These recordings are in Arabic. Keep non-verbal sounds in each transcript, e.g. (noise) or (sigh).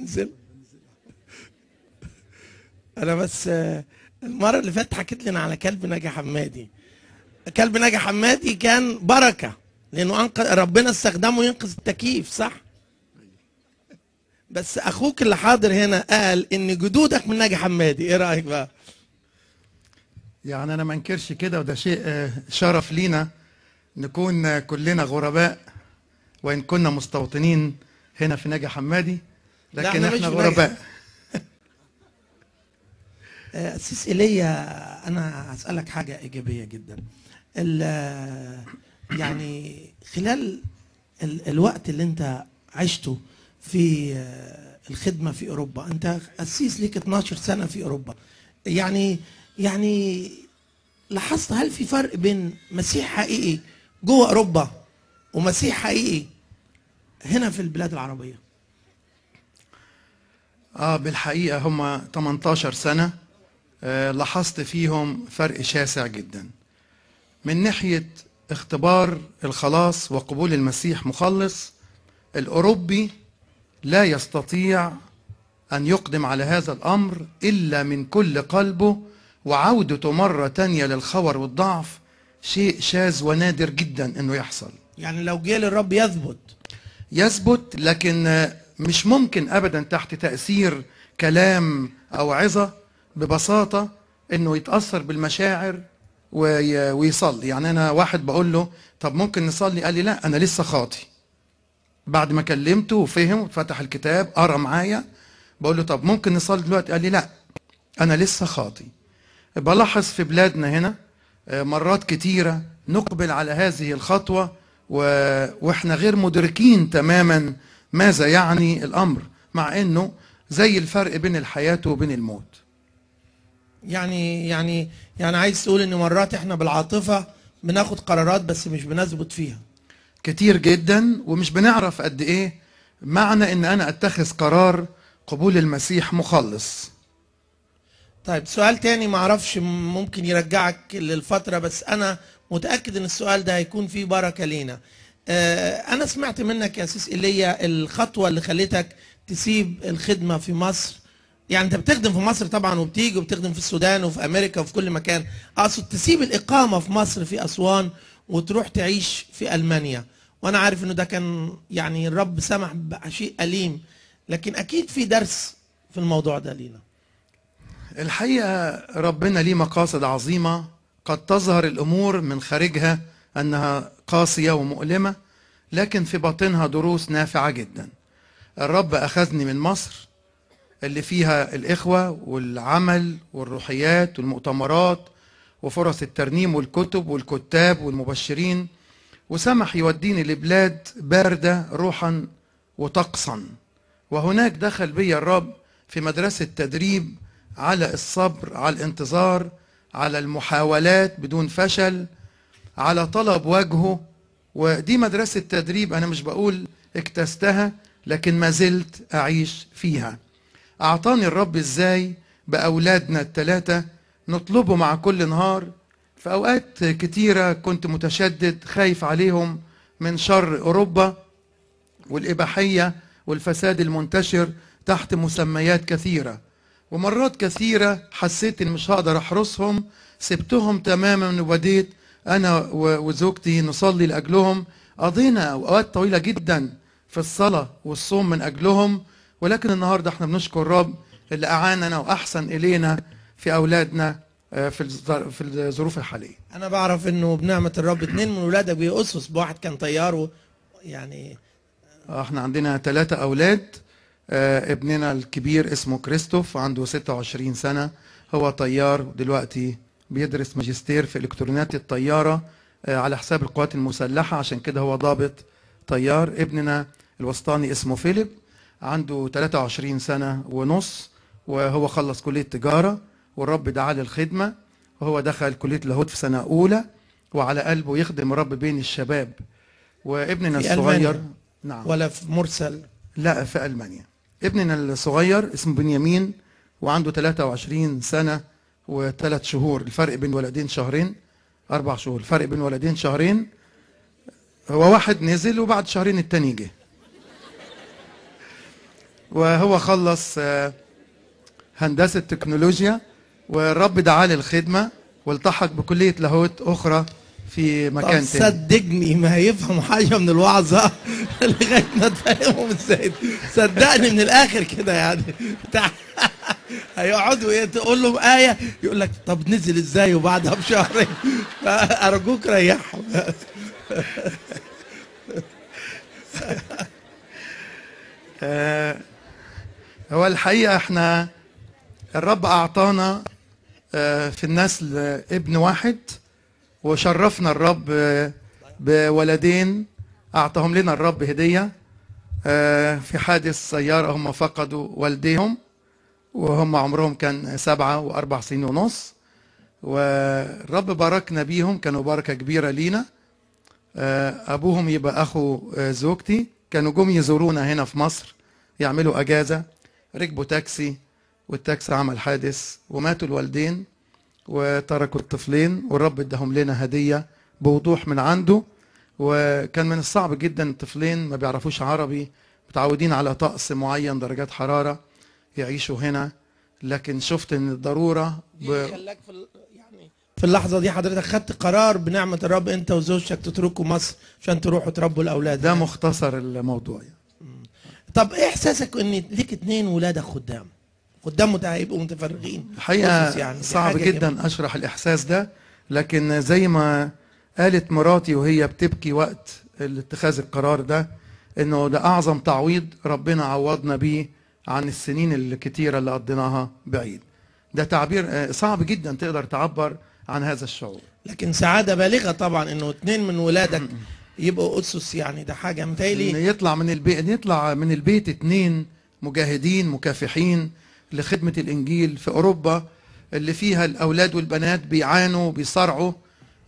هنزل انا بس المره اللي فاتت حكيت لنا على كلب ناجي حمادي كلب ناجي حمادي كان بركه لانه أنقذ ربنا استخدمه ينقذ التكييف صح بس اخوك اللي حاضر هنا قال ان جدودك من ناجي حمادي ايه رايك بقى يعني انا ما انكرش كده وده شيء آه، شرف لينا نكون كلنا غرباء وان كنا مستوطنين هنا في ناجي حمادي لكن احنا غرباء (laughs) أسيس آه، إيليا أنا هسألك حاجة إيجابية جدا آه، يعني خلال الوقت اللي أنت عشته في آه، الخدمة في أوروبا أنت أسيس ليك 12 سنة في أوروبا يعني يعني لاحظت هل في فرق بين مسيح حقيقي جوه أوروبا ومسيح حقيقي هنا في البلاد العربية اه بالحقيقه هم 18 سنه آه لاحظت فيهم فرق شاسع جدا من ناحيه اختبار الخلاص وقبول المسيح مخلص الاوروبي لا يستطيع ان يقدم على هذا الامر الا من كل قلبه وعودته مره تانيه للخور والضعف شيء شاذ ونادر جدا انه يحصل يعني لو جه للرب يثبت يثبت لكن مش ممكن ابدا تحت تاثير كلام او عظه ببساطه انه يتاثر بالمشاعر ويصلي يعني انا واحد بقول له طب ممكن نصلي قال لي لا انا لسه خاطي بعد ما كلمته وفهم وفتح الكتاب قرا معايا بقول له طب ممكن نصلي دلوقتي قال لي لا انا لسه خاطي بلاحظ في بلادنا هنا آه، مرات كتيره نقبل على هذه الخطوه و... واحنا غير مدركين تماما ماذا يعني الأمر مع أنه زي الفرق بين الحياة وبين الموت يعني يعني يعني عايز تقول ان مرات احنا بالعاطفه بناخد قرارات بس مش بنثبت فيها كتير جدا ومش بنعرف قد ايه معنى ان انا اتخذ قرار قبول المسيح مخلص طيب سؤال تاني معرفش ممكن يرجعك للفتره بس انا متاكد ان السؤال ده هيكون فيه بركه لينا آه، أنا سمعت منك يا سيس إيليا الخطوة اللي خلتك تسيب الخدمة في مصر يعني أنت بتخدم في مصر طبعا وبتيجي وبتخدم في السودان وفي أمريكا وفي كل مكان أقصد تسيب الإقامة في مصر في أسوان وتروح تعيش في ألمانيا وأنا عارف إنه ده كان يعني الرب سمح بشيء أليم لكن أكيد في درس في الموضوع ده لينا الحقيقة ربنا ليه مقاصد عظيمة قد تظهر الأمور من خارجها أنها قاسية ومؤلمة لكن في باطنها دروس نافعة جدا الرب أخذني من مصر اللي فيها الإخوة والعمل والروحيات والمؤتمرات وفرص الترنيم والكتب والكتاب والمبشرين وسمح يوديني لبلاد باردة روحا وطقسا وهناك دخل بي الرب في مدرسة تدريب على الصبر على الانتظار على المحاولات بدون فشل على طلب وجهه ودي مدرسة تدريب أنا مش بقول اكتستها لكن ما زلت أعيش فيها أعطاني الرب إزاي بأولادنا التلاتة نطلبه مع كل نهار في أوقات كتيرة كنت متشدد خايف عليهم من شر أوروبا والإباحية والفساد المنتشر تحت مسميات كثيرة ومرات كثيرة حسيت إن مش هقدر أحرسهم سبتهم تماما وبديت أنا وزوجتي نصلي لأجلهم قضينا أوقات طويلة جدا في الصلاة والصوم من أجلهم ولكن النهاردة احنا بنشكر الرب اللي أعاننا وأحسن إلينا في أولادنا آه، في في الظروف الحاليه. انا بعرف انه بنعمه الرب اتنين من بيقصوا اصبع بواحد كان طيار يعني آه، احنا عندنا ثلاثه اولاد آه، ابننا الكبير اسمه كريستوف عنده 26 سنه هو طيار دلوقتي بيدرس ماجستير في الكترونات الطياره آه، على حساب القوات المسلحه عشان كده هو ضابط طيار ابننا الوسطاني اسمه فيليب عنده 23 سنه ونص وهو خلص كليه تجاره والرب دعاه للخدمه وهو دخل كليه لاهوت في سنه اولى وعلى قلبه يخدم الرب بين الشباب وابننا الصغير ألمانيا. نعم ولا في مرسل لا في المانيا ابننا الصغير اسمه بنيامين وعنده 23 سنه وثلاث شهور الفرق بين ولدين شهرين أربع شهور الفرق بين ولدين شهرين هو واحد نزل وبعد شهرين التاني جه وهو خلص آه، هندسة تكنولوجيا والرب دعاه للخدمة والتحق بكلية لاهوت أخرى في مكان تاني صدقني ما هيفهم حاجة من الوعظ (laughs) لغاية ما تفهمهم ازاي صدقني من الآخر كده يعني (laughs) هيقعدوا ايه، تقول لهم آية يقول لك طب نزل ازاي وبعدها بشهرين فأرجوك (laughs) ريحهم (laughs) آه، هو الحقيقة احنا الرب أعطانا آه، في النسل ابن واحد وشرفنا الرب آه، بولدين أعطاهم لنا الرب هدية في حادث سيارة هم فقدوا والديهم وهم عمرهم كان سبعة وأربع سنين ونص والرب باركنا بيهم كانوا بركة كبيرة لينا آه، أبوهم يبقى أخو آه، زوجتي كانوا جم يزورونا هنا في مصر يعملوا أجازة ركبوا تاكسي والتاكسي عمل حادث وماتوا الوالدين وتركوا الطفلين والرب اداهم لنا هدية بوضوح من عنده وكان من الصعب جدا الطفلين ما بيعرفوش عربي متعودين على طقس معين درجات حرارة يعيشوا هنا لكن شفت ان الضروره إيه ب... خلاك في يعني في اللحظه دي حضرتك خدت قرار بنعمه الرب انت وزوجتك تتركوا مصر عشان تروحوا تربوا الاولاد ده مختصر الموضوع يعني. طب ايه احساسك ان ليك اثنين ولادك خدام خدام هيبقوا متفرغين الحقيقه يعني صعب جدا كمان. اشرح الاحساس ده لكن زي ما قالت مراتي وهي بتبكي وقت اتخاذ القرار ده انه ده اعظم تعويض ربنا عوضنا بيه عن السنين الكتيرة اللي قضيناها بعيد ده تعبير آه، صعب جدا تقدر تعبر عن هذا الشعور لكن سعادة بالغة طبعا انه اتنين من ولادك يبقوا أسس يعني ده حاجة متهيألي يطلع من البيت يطلع من البيت اتنين مجاهدين مكافحين لخدمة الإنجيل في أوروبا اللي فيها الأولاد والبنات بيعانوا بيصارعوا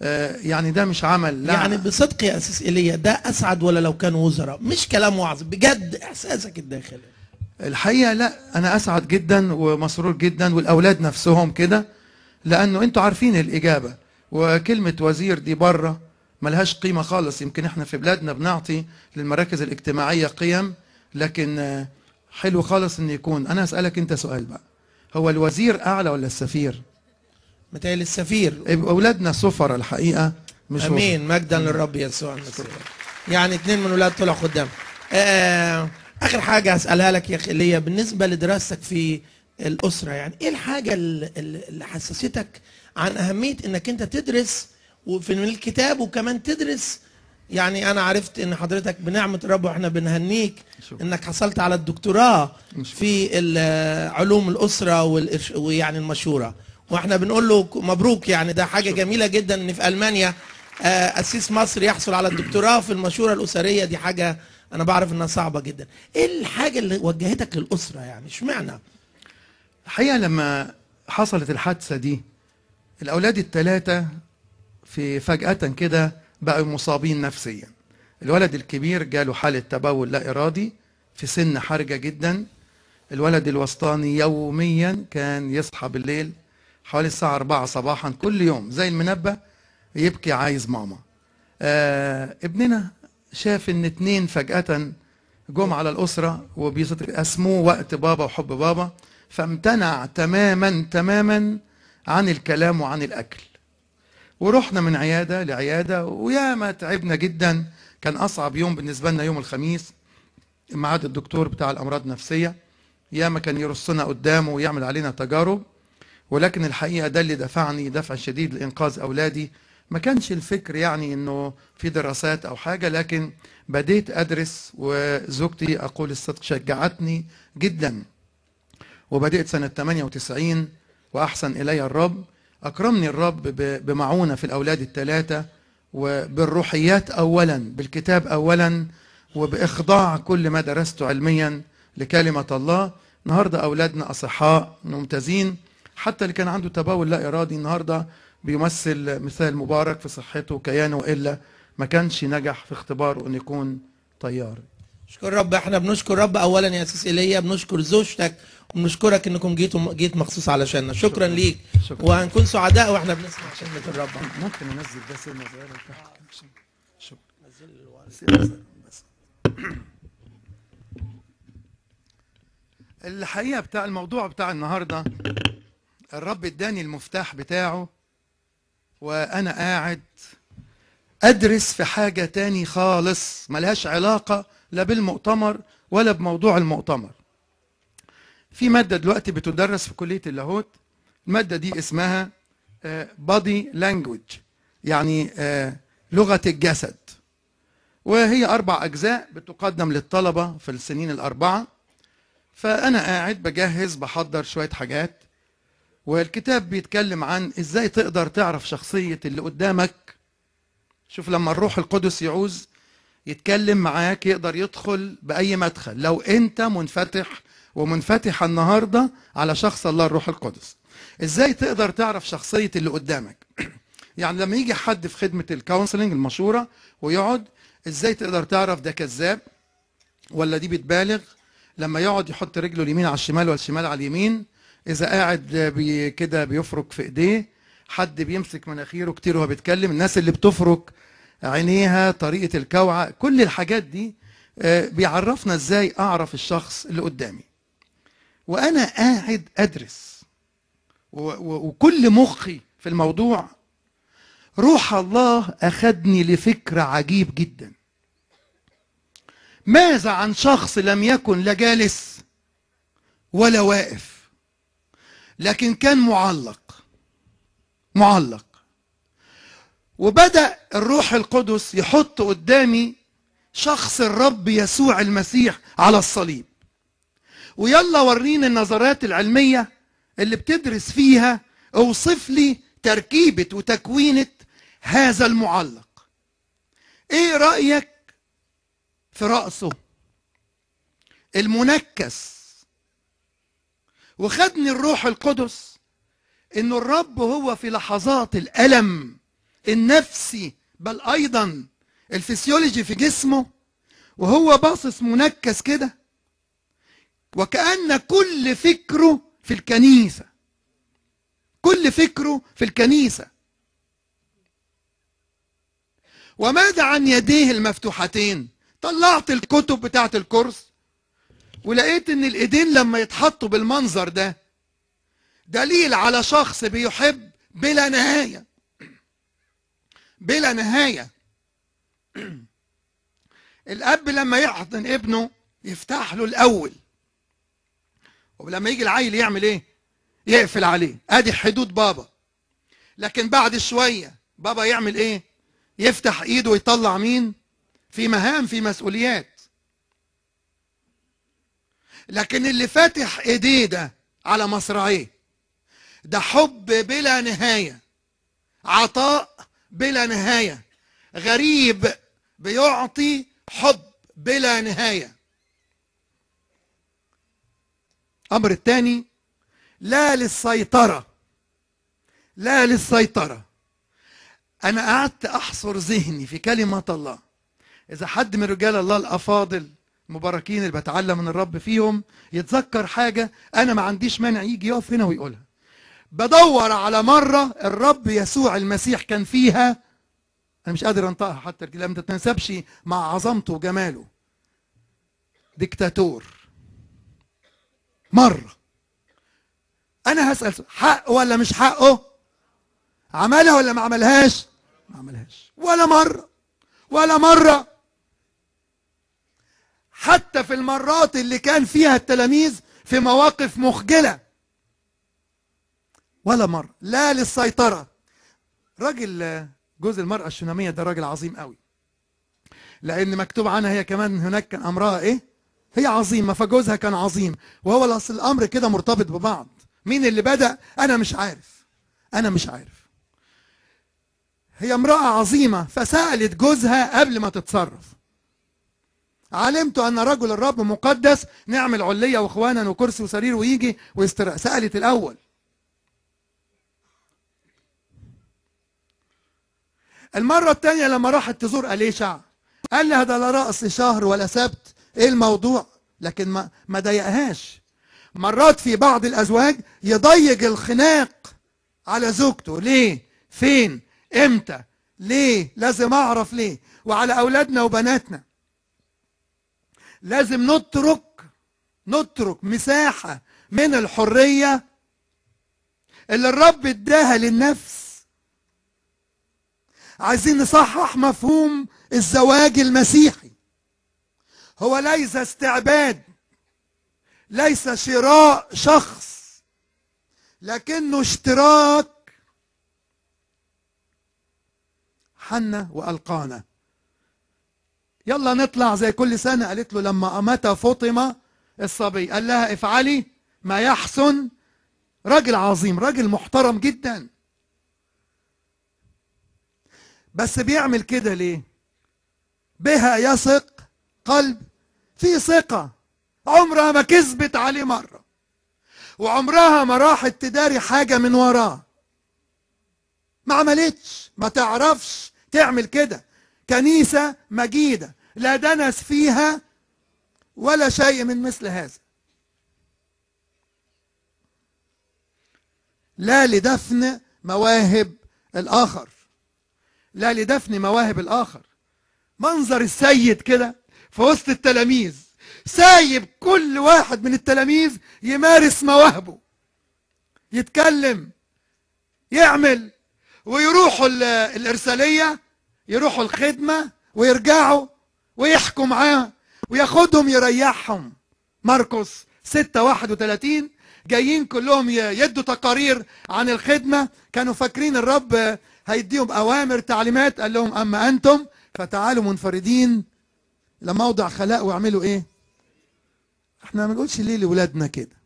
آه، يعني ده مش عمل لا يعني بصدق يا أساس إيليا ده أسعد ولا لو كان وزراء مش كلام وعظ بجد إحساسك الداخلي الحقيقه لا انا اسعد جدا ومسرور جدا والاولاد نفسهم كده لانه انتوا عارفين الاجابه وكلمه وزير دي بره ملهاش قيمه خالص يمكن احنا في بلادنا بنعطي للمراكز الاجتماعيه قيم لكن حلو خالص ان يكون انا هسالك انت سؤال بقى هو الوزير اعلى ولا السفير متهيألي السفير اولادنا سفر الحقيقه مش امين مجدا للرب يسوع المسيح يعني اتنين من اولاد طلعوا قدام آه اخر حاجه هسالها لك يا اخي اللي هي بالنسبه لدراستك في الاسره يعني ايه الحاجه اللي حسستك عن اهميه انك انت تدرس وفي الكتاب وكمان تدرس يعني انا عرفت ان حضرتك بنعمه الرب واحنا بنهنيك انك حصلت على الدكتوراه في علوم الاسره ويعني المشوره واحنا بنقول له مبروك يعني ده حاجه جميله جدا ان في المانيا آه، اسيس مصر يحصل على الدكتوراه في المشوره الاسريه دي حاجه انا بعرف انها صعبه جدا ايه الحاجه اللي وجهتك للاسره يعني اشمعنى الحقيقه لما حصلت الحادثه دي الاولاد الثلاثه في فجاه كده بقوا مصابين نفسيا الولد الكبير جاله حاله تبول لا ارادي في سن حرجه جدا الولد الوسطاني يوميا كان يصحى بالليل حوالي الساعة 4 صباحا كل يوم زي المنبه يبكي عايز ماما آه ابننا شاف ان اتنين فجأة جم على الأسرة وبيقسموه وقت بابا وحب بابا فامتنع تماما تماما عن الكلام وعن الأكل ورحنا من عيادة لعيادة وياما تعبنا جدا كان أصعب يوم بالنسبة لنا يوم الخميس ميعاد الدكتور بتاع الأمراض النفسية ياما كان يرصنا قدامه ويعمل علينا تجارب ولكن الحقيقة ده اللي دفعني دفع شديد لإنقاذ أولادي ما كانش الفكر يعني انه في دراسات او حاجه لكن بديت ادرس وزوجتي اقول الصدق شجعتني جدا وبدات سنه 98 واحسن الي الرب اكرمني الرب بمعونه في الاولاد الثلاثه وبالروحيات اولا بالكتاب اولا وباخضاع كل ما درسته علميا لكلمه الله النهارده اولادنا اصحاء ممتازين حتى اللي كان عنده تبول لا ارادي النهارده بيمثل مثال مبارك في صحته وكيانه والا ما كانش نجح في اختباره ان يكون طيار شكر رب احنا بنشكر رب اولا يا سيس ايليا بنشكر زوجتك وبنشكرك انكم جيتوا جيت مخصوص علشاننا شكرا, شكرا ليك شكرا. وهنكون سعداء واحنا بنسمع كلمه الرب ممكن انزل ده سنه صغيره شكرا الحقيقه بتاع الموضوع بتاع النهارده الرب اداني المفتاح بتاعه وانا قاعد ادرس في حاجة تاني خالص ملهاش علاقة لا بالمؤتمر ولا بموضوع المؤتمر في مادة دلوقتي بتدرس في كلية اللاهوت المادة دي اسمها بادي آه، لانجوج يعني آه، لغة الجسد وهي أربع أجزاء بتقدم للطلبة في السنين الأربعة فأنا قاعد بجهز بحضر شوية حاجات والكتاب بيتكلم عن ازاي تقدر تعرف شخصية اللي قدامك شوف لما الروح القدس يعوز يتكلم معاك يقدر يدخل بأي مدخل لو أنت منفتح ومنفتح النهاردة على شخص الله الروح القدس ازاي تقدر تعرف شخصية اللي قدامك (clears throat) يعني لما يجي حد في خدمة الكونسلنج المشورة ويقعد ازاي تقدر تعرف ده كذاب ولا دي بتبالغ لما يقعد يحط رجله اليمين على الشمال والشمال على اليمين اذا قاعد بي كده بيفرك في ايديه حد بيمسك مناخيره كتير وهو بيتكلم الناس اللي بتفرك عينيها طريقه الكوعه كل الحاجات دي آه، بيعرفنا ازاي اعرف الشخص اللي قدامي وانا قاعد ادرس وكل مخي في الموضوع روح الله اخدني لفكره عجيب جدا ماذا عن شخص لم يكن لا جالس ولا واقف لكن كان معلق معلق وبدأ الروح القدس يحط قدامي شخص الرب يسوع المسيح على الصليب ويلا وريني النظرات العلمية اللي بتدرس فيها اوصف لي تركيبة وتكوينة هذا المعلق ايه رأيك في رأسه المنكس وخدني الروح القدس انه الرب هو في لحظات الالم النفسي بل ايضا الفسيولوجي في جسمه وهو باصص منكس كده وكأن كل فكره في الكنيسة كل فكره في الكنيسة وماذا عن يديه المفتوحتين طلعت الكتب بتاعت الكرسي ولقيت ان الايدين لما يتحطوا بالمنظر ده دليل على شخص بيحب بلا نهايه بلا نهايه الاب لما يحضن ابنه يفتح له الاول ولما يجي العيل يعمل ايه يقفل عليه ادي حدود بابا لكن بعد شويه بابا يعمل ايه يفتح ايده ويطلع مين في مهام في مسؤوليات لكن اللي فاتح ايديه ده على مصرعيه ده حب بلا نهاية عطاء بلا نهاية غريب بيعطي حب بلا نهاية الأمر الثاني لا للسيطرة لا للسيطرة أنا قعدت أحصر ذهني في كلمة الله إذا حد من رجال الله الأفاضل المباركين اللي بتعلم من الرب فيهم يتذكر حاجة أنا ما عنديش مانع يجي يقف هنا ويقولها بدور على مرة الرب يسوع المسيح كان فيها أنا مش قادر أنطقها حتى لأن ما تتناسبش مع عظمته وجماله ديكتاتور مرة أنا هسأل حق ولا مش حقه؟ عملها ولا ما عملهاش؟ ما عملهاش ولا مرة ولا مرة حتى في المرات اللي كان فيها التلاميذ في مواقف مخجلة ولا مرة لا للسيطرة راجل جوز المرأة الشنامية ده راجل عظيم قوي لأن مكتوب عنها هي كمان هناك كان أمرها إيه هي عظيمة فجوزها كان عظيم وهو الأصل الأمر كده مرتبط ببعض مين اللي بدأ أنا مش عارف أنا مش عارف هي امرأة عظيمة فسألت جوزها قبل ما تتصرف علمت أن رجل الرب مقدس نعمل علية وإخوانا وكرسي وسرير ويجي ويسترق سألت الأول المرة الثانية لما راحت تزور أليشع قال لها ده لا رأس شهر ولا سبت إيه الموضوع لكن ما, ما ضايقهاش مرات في بعض الأزواج يضيق الخناق على زوجته ليه فين امتى ليه لازم أعرف ليه وعلى أولادنا وبناتنا لازم نترك نترك مساحة من الحرية اللي الرب اداها للنفس عايزين نصحح مفهوم الزواج المسيحي هو ليس استعباد ليس شراء شخص لكنه اشتراك حنا وألقانا يلا نطلع زي كل سنة قالت له لما أمت فاطمة الصبي قال لها افعلي ما يحسن راجل عظيم راجل محترم جدا بس بيعمل كده ليه بها يثق قلب في ثقة عمرها ما كذبت عليه مرة وعمرها ما راحت تداري حاجة من وراه ما عملتش ما تعرفش تعمل كده كنيسة مجيدة لا دنس فيها ولا شيء من مثل هذا لا لدفن مواهب الآخر لا لدفن مواهب الآخر منظر السيد كده في وسط التلاميذ سايب كل واحد من التلاميذ يمارس مواهبه يتكلم يعمل ويروحوا الإرسالية يروحوا الخدمة ويرجعوا ويحكوا معاه وياخدهم يريحهم ستة 6 31 جايين كلهم يدوا تقارير عن الخدمة كانوا فاكرين الرب هيديهم أوامر تعليمات قال لهم أما أنتم فتعالوا منفردين لموضع خلاء واعملوا إيه احنا ما نقولش ليه لولادنا كده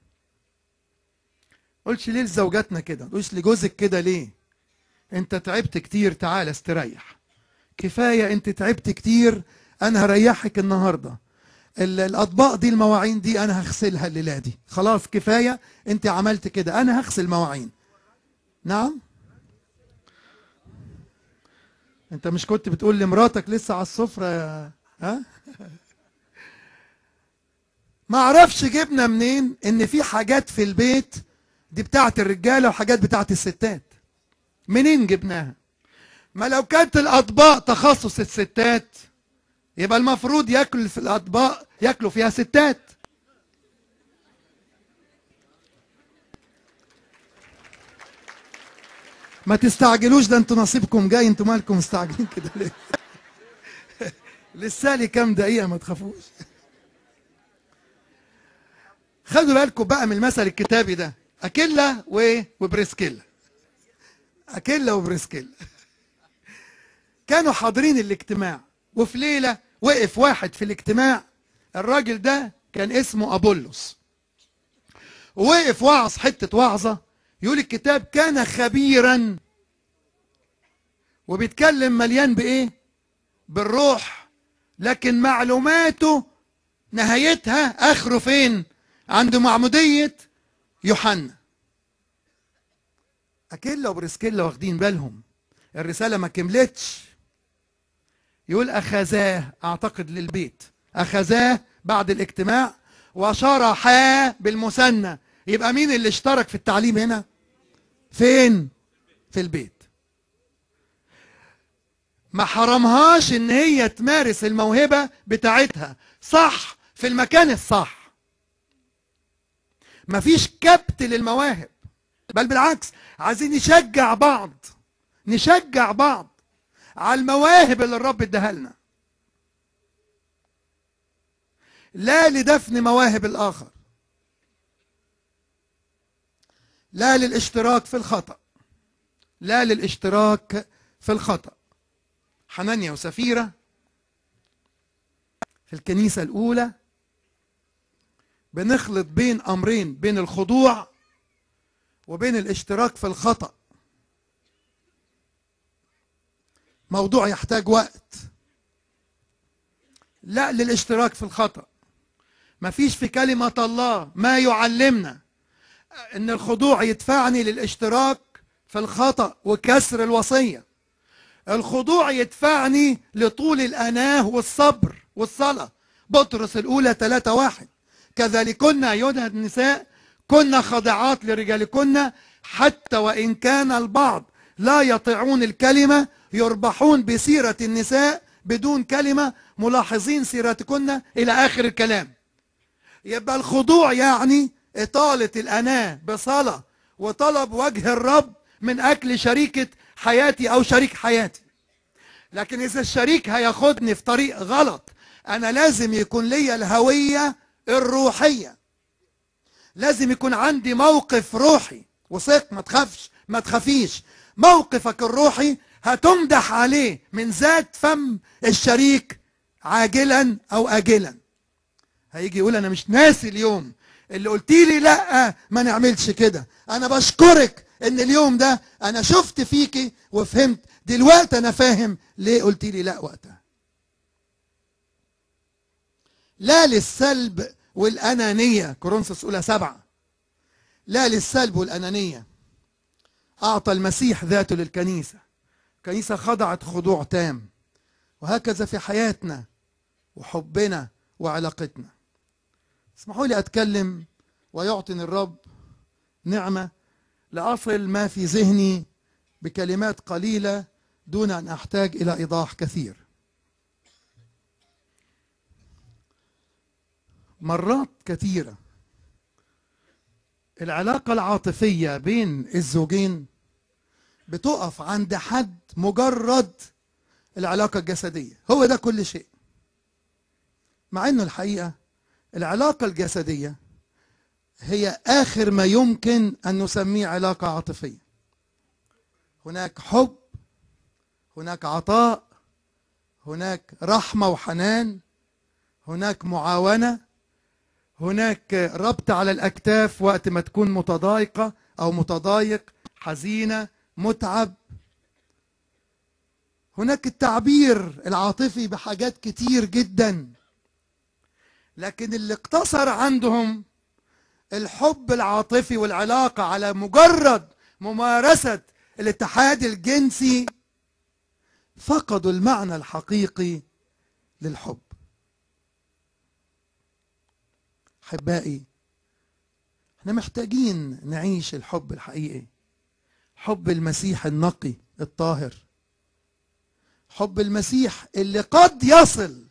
قولش ليه لزوجاتنا كده قولش لجوزك كده ليه انت تعبت كتير تعال استريح كفايه انت تعبت كتير انا هريحك النهارده الاطباق دي المواعين دي انا هغسلها الليله دي خلاص كفايه انت عملت كده انا هغسل مواعين نعم انت مش كنت بتقول لمراتك لسه على السفره ها (laughs) ما اعرفش جبنا منين ان في حاجات في البيت دي بتاعت الرجاله وحاجات بتاعت الستات منين جبناها ما لو كانت الاطباق تخصص الستات يبقى المفروض ياكل في الاطباق ياكلوا فيها ستات ما تستعجلوش ده انتوا نصيبكم جاي انتوا مالكم مستعجلين كده ليه (laughs) لسه لي كام دقيقه ما تخافوش خدوا بالكم بقى من المثل الكتابي ده اكيلا وبريسكيلا اكيلا وبريسكيلا كانوا حاضرين الاجتماع وفي ليلة وقف واحد في الاجتماع الراجل ده كان اسمه ابولوس وقف وعظ حتة وعظة يقول الكتاب كان خبيرا وبيتكلم مليان بإيه بالروح لكن معلوماته نهايتها آخره فين عند معمودية يوحنا أكيلا وبرسكيلا واخدين بالهم الرسالة ما كملتش يقول أخذاه أعتقد للبيت أخذاه بعد الاجتماع وشرحا بالمثنى يبقى مين اللي اشترك في التعليم هنا فين في البيت ما حرمهاش ان هي تمارس الموهبة بتاعتها صح في المكان الصح مفيش كبت للمواهب بل بالعكس عايزين نشجع بعض نشجع بعض على المواهب اللي الرب اداها لنا لا لدفن مواهب الآخر لا للاشتراك في الخطأ لا للاشتراك في الخطأ حنانيا وسفيرة في الكنيسة الأولى بنخلط بين أمرين بين الخضوع وبين الاشتراك في الخطأ موضوع يحتاج وقت لا للاشتراك في الخطأ مفيش في كلمة الله ما يعلمنا ان الخضوع يدفعني للاشتراك في الخطأ وكسر الوصية الخضوع يدفعني لطول الأناه والصبر والصلاة بطرس الأولى 3 واحد كذلكن أيها النساء كنا خاضعات لرجالكن حتى وإن كان البعض لا يطيعون الكلمة يربحون بسيرة النساء بدون كلمة ملاحظين سيرتكن إلى آخر الكلام يبقى الخضوع يعني إطالة الأناة بصلاة وطلب وجه الرب من أكل شريكة حياتي أو شريك حياتي لكن إذا الشريك هياخدني في طريق غلط أنا لازم يكون لي الهوية الروحية لازم يكون عندي موقف روحي وثق ما تخافش ما تخافيش موقفك الروحي هتمدح عليه من ذات فم الشريك عاجلا او اجلا هيجي يقول انا مش ناسي اليوم اللي قلتي لي لا ما نعملش كده انا بشكرك ان اليوم ده انا شفت فيكي وفهمت دلوقتي انا فاهم ليه قلتي لي لا وقتها لا للسلب والانانيه كورنثوس اولى سبعه لا للسلب والانانيه اعطى المسيح ذاته للكنيسه الكنيسة خضعت خضوع تام وهكذا في حياتنا وحبنا وعلاقتنا اسمحوا لي أتكلم ويعطني الرب نعمة لأصل ما في ذهني بكلمات قليلة دون أن أحتاج إلى إيضاح كثير مرات كثيرة العلاقة العاطفية بين الزوجين بتقف عند حد مجرد العلاقة الجسدية هو ده كل شيء مع انه الحقيقة العلاقة الجسدية هي آخر ما يمكن أن نسميه علاقة عاطفية هناك حب هناك عطاء هناك رحمة وحنان هناك معاونة هناك ربط على الأكتاف وقت ما تكون متضايقة أو متضايق حزينة متعب هناك التعبير العاطفي بحاجات كتير جدا لكن اللي اقتصر عندهم الحب العاطفي والعلاقة على مجرد ممارسة الاتحاد الجنسي فقدوا المعنى الحقيقي للحب احبائي احنا محتاجين نعيش الحب الحقيقي حب المسيح النقي الطاهر حب المسيح اللي قد يصل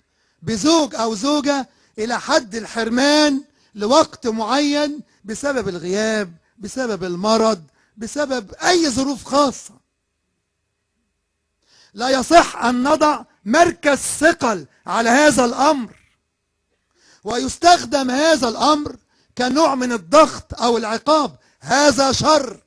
بزوج او زوجه الى حد الحرمان لوقت معين بسبب الغياب بسبب المرض بسبب اي ظروف خاصه لا يصح ان نضع مركز ثقل على هذا الامر ويستخدم هذا الامر كنوع من الضغط او العقاب هذا شر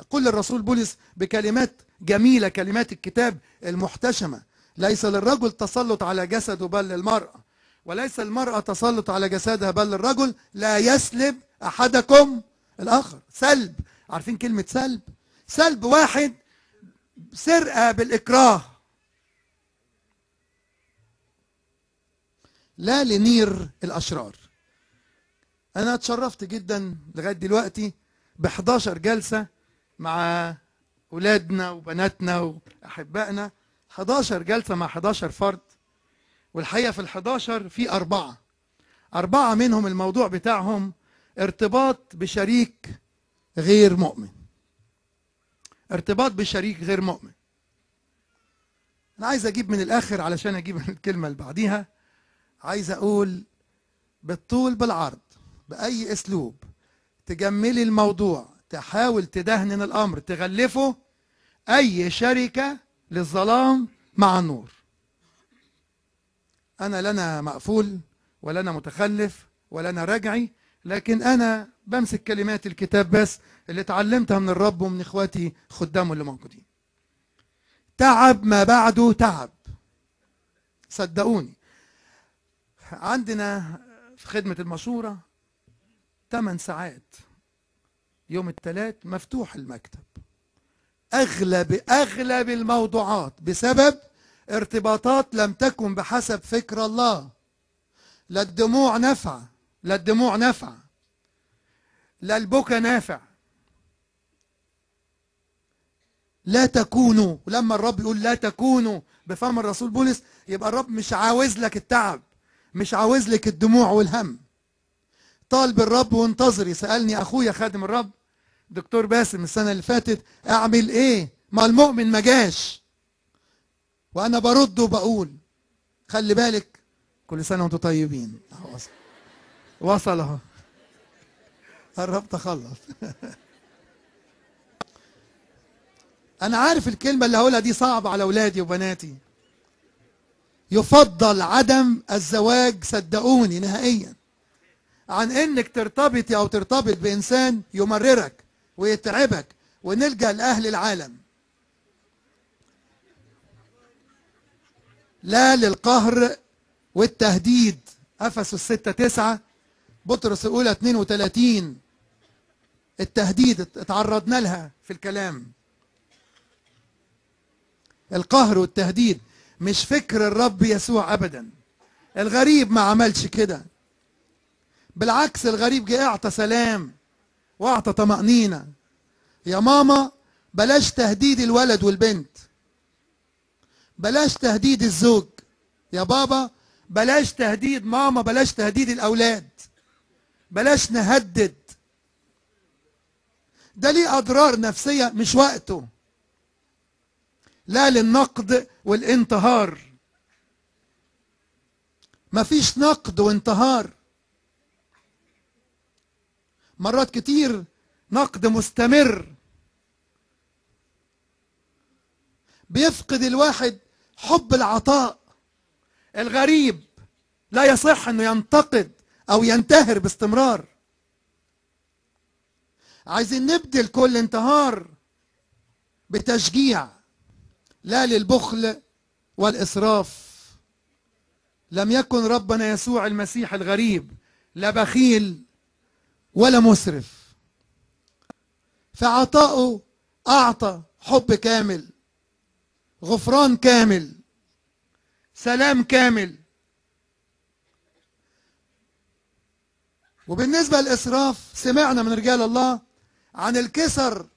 يقول الرسول بولس بكلمات جميلة كلمات الكتاب المحتشمة ليس للرجل تسلط على جسده بل للمرأة وليس المرأة تسلط على جسدها بل للرجل لا يسلب أحدكم الآخر سلب عارفين كلمة سلب سلب واحد سرقة بالإكراه لا لنير الأشرار أنا اتشرفت جدا لغاية دلوقتي ب 11 جلسة مع أولادنا وبناتنا وأحبائنا 11 جلسة مع 11 فرد والحقيقة في ال 11 في أربعة أربعة منهم الموضوع بتاعهم ارتباط بشريك غير مؤمن ارتباط بشريك غير مؤمن أنا عايز أجيب من الآخر علشان أجيب من (laughs) الكلمة اللي بعديها عايز أقول بالطول بالعرض بأي أسلوب تجملي الموضوع تحاول تدهنن الامر تغلفه اي شركه للظلام مع النور انا لنا مقفول ولا انا متخلف ولا انا رجعي لكن انا بمسك كلمات الكتاب بس اللي اتعلمتها من الرب ومن اخواتي خدامه اللي موجودين تعب ما بعده تعب صدقوني عندنا في خدمة المشورة 8 ساعات يوم الثلاث مفتوح المكتب اغلب اغلب الموضوعات بسبب ارتباطات لم تكن بحسب فكر الله لا الدموع نفع لا الدموع نفع لا البكا نافع لا تكونوا لما الرب يقول لا تكونوا بفهم الرسول بولس يبقى الرب مش عاوز لك التعب مش عاوز لك الدموع والهم طالب الرب وانتظري سألني أخويا خادم الرب دكتور باسم السنة اللي فاتت أعمل إيه ما المؤمن ما جاش وأنا برد وبقول خلي بالك كل سنة وأنتم طيبين وصل وصل أهو قربت أخلص (laughs) أنا عارف الكلمة اللي هقولها دي صعبة على أولادي وبناتي يفضل عدم الزواج صدقوني نهائياً عن انك ترتبطي او ترتبط بانسان يمررك ويتعبك ونلجا لاهل العالم لا للقهر والتهديد افسس 6 9 بطرس الاولى 32 التهديد اتعرضنا لها في الكلام القهر والتهديد مش فكر الرب يسوع ابدا الغريب ما عملش كده بالعكس الغريب جه اعطى سلام واعطى طمأنينة يا ماما بلاش تهديد الولد والبنت بلاش تهديد الزوج يا بابا بلاش تهديد ماما بلاش تهديد الأولاد بلاش نهدد ده ليه أضرار نفسية مش وقته لا للنقد والانتهار مفيش نقد وانتهار مرات كتير نقد مستمر بيفقد الواحد حب العطاء الغريب لا يصح انه ينتقد او ينتهر باستمرار عايزين نبدل كل انتهار بتشجيع لا للبخل والاسراف لم يكن ربنا يسوع المسيح الغريب لا بخيل ولا مسرف فعطاؤه أعطى حب كامل غفران كامل سلام كامل وبالنسبة للإسراف سمعنا من رجال الله عن الكسر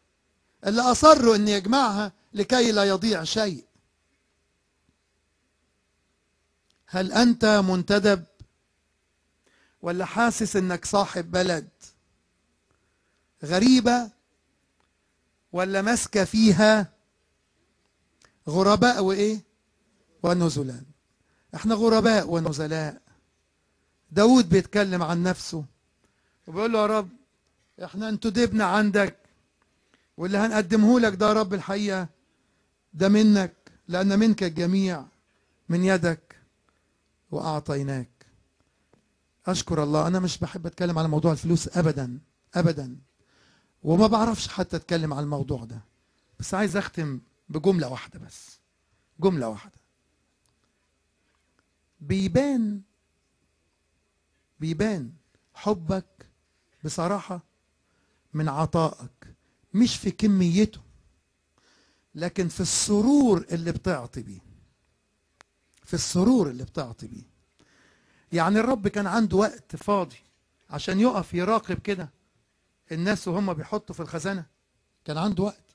اللي أصروا أن يجمعها لكي لا يضيع شيء هل أنت منتدب ولا حاسس أنك صاحب بلد غريبة ولا ماسكة فيها غرباء وإيه ونزلاء احنا غرباء ونزلاء داود بيتكلم عن نفسه وبيقول له يا رب احنا انتدبنا عندك واللي هنقدمه لك ده يا رب الحقيقة ده منك لأن منك الجميع من يدك وأعطيناك أشكر الله أنا مش بحب أتكلم على موضوع الفلوس أبدا أبدا وما بعرفش حتى اتكلم على الموضوع ده بس عايز اختم بجمله واحده بس جمله واحده بيبان بيبان حبك بصراحه من عطائك مش في كميته لكن في السرور اللي بتعطي بيه في السرور اللي بتعطي بيه يعني الرب كان عنده وقت فاضي عشان يقف يراقب كده الناس وهم بيحطوا في الخزانة كان عنده وقت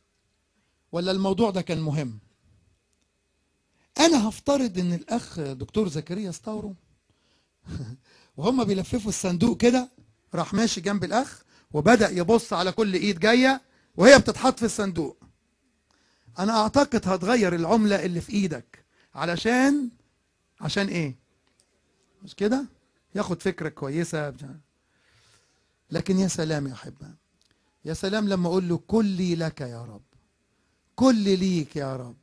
ولا الموضوع ده كان مهم أنا هفترض إن الأخ دكتور زكريا استاورو (laughs) وهم بيلففوا الصندوق كده راح ماشي جنب الأخ وبدأ يبص على كل إيد جاية وهي بتتحط في الصندوق أنا أعتقد هتغير العملة اللي في إيدك علشان عشان إيه مش كده ياخد فكرة كويسة بجانب. لكن يا سلام يا أحبة يا سلام لما أقول له كلي لك يا رب كل ليك يا رب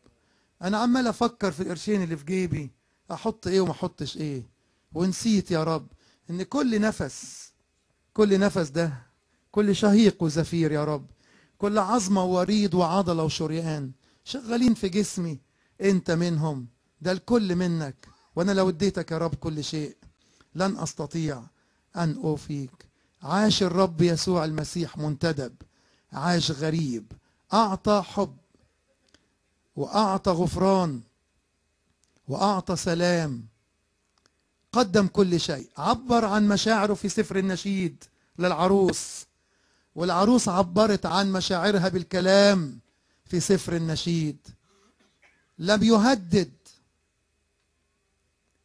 أنا عمال أفكر في القرشين اللي في جيبي أحط إيه وما أحطش إيه ونسيت يا رب إن كل نفس كل نفس ده كل شهيق وزفير يا رب كل عظمة ووريد وعضلة وشريان شغالين في جسمي أنت منهم ده الكل منك وأنا لو اديتك يا رب كل شيء لن أستطيع أن أوفيك عاش الرب يسوع المسيح منتدب عاش غريب أعطى حب وأعطى غفران وأعطى سلام قدم كل شيء عبر عن مشاعره في سفر النشيد للعروس والعروس عبرت عن مشاعرها بالكلام في سفر النشيد لم يهدد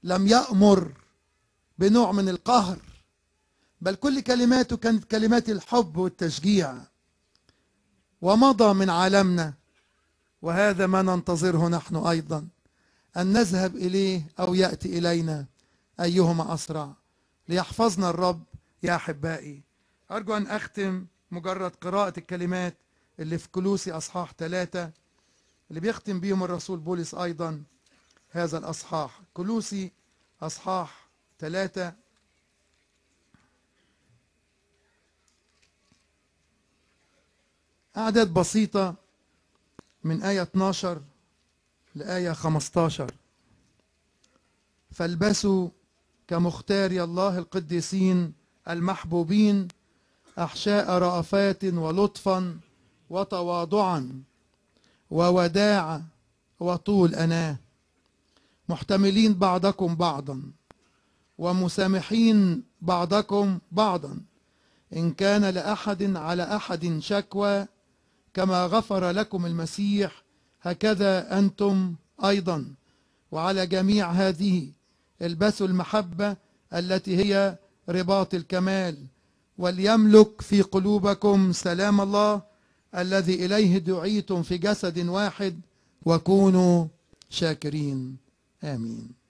لم يأمر بنوع من القهر بل كل كلماته كانت كلمات الحب والتشجيع ومضى من عالمنا وهذا ما ننتظره نحن أيضا أن نذهب إليه أو يأتي إلينا أيهما أسرع ليحفظنا الرب يا أحبائي أرجو أن أختم مجرد قراءة الكلمات اللي في كلوسي أصحاح ثلاثة اللي بيختم بيهم الرسول بولس أيضا هذا الأصحاح كلوسي أصحاح ثلاثة أعداد بسيطة من آية 12 لآية 15 فالبسوا كمختاري الله القديسين المحبوبين أحشاء رأفات ولطفا وتواضعا ووداع وطول أناه محتملين بعضكم بعضا ومسامحين بعضكم بعضا إن كان لأحد على أحد شكوى كما غفر لكم المسيح هكذا أنتم أيضا وعلى جميع هذه البسوا المحبة التي هي رباط الكمال وليملك في قلوبكم سلام الله الذي إليه دعيتم في جسد واحد وكونوا شاكرين آمين